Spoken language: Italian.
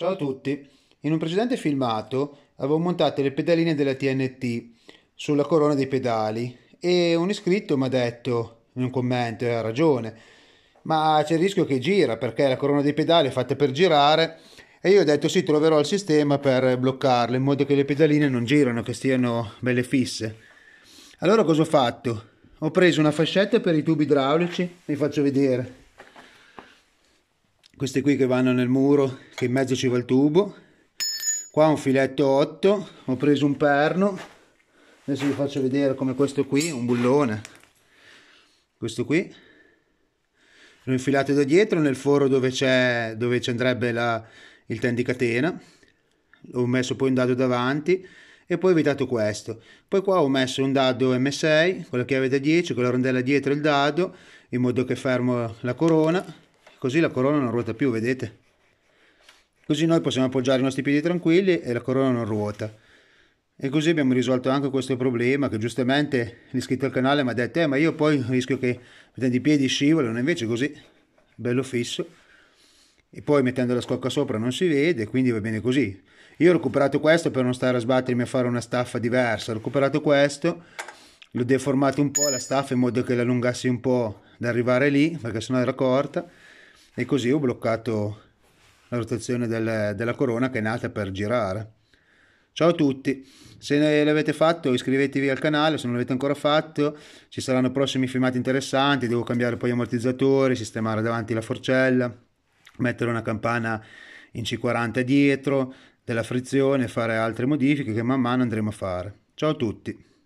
Ciao a tutti, in un precedente filmato avevo montato le pedaline della TNT sulla corona dei pedali e un iscritto mi ha detto in un commento e eh, ha ragione ma c'è il rischio che gira perché la corona dei pedali è fatta per girare e io ho detto sì troverò il sistema per bloccarle in modo che le pedaline non girano che stiano belle fisse allora cosa ho fatto? ho preso una fascetta per i tubi idraulici vi faccio vedere queste qui che vanno nel muro che in mezzo ci va il tubo qua un filetto 8 ho preso un perno adesso vi faccio vedere come questo qui un bullone questo qui lo infilate da dietro nel foro dove c'è dove ci andrebbe la, il tendicatena l'ho messo poi un dado davanti e poi ho evitato questo poi qua ho messo un dado M6 con la chiave da 10 con la rondella dietro il dado in modo che fermo la corona così la corona non ruota più, vedete? Così noi possiamo appoggiare i nostri piedi tranquilli e la corona non ruota. E così abbiamo risolto anche questo problema che giustamente l'iscritto al canale mi ha detto eh, ma io poi rischio che mettendo i piedi scivolano, invece così, bello fisso. E poi mettendo la scocca sopra non si vede, quindi va bene così. Io ho recuperato questo per non stare a sbattermi a fare una staffa diversa, ho recuperato questo, l'ho deformato un po' la staffa in modo che l'allungassi un po' da arrivare lì, perché sennò era corta e così ho bloccato la rotazione del, della corona che è nata per girare. Ciao a tutti, se l'avete fatto iscrivetevi al canale, se non l'avete ancora fatto ci saranno prossimi filmati interessanti, devo cambiare poi gli ammortizzatori, sistemare davanti la forcella, mettere una campana in C40 dietro, della frizione, fare altre modifiche che man mano andremo a fare. Ciao a tutti!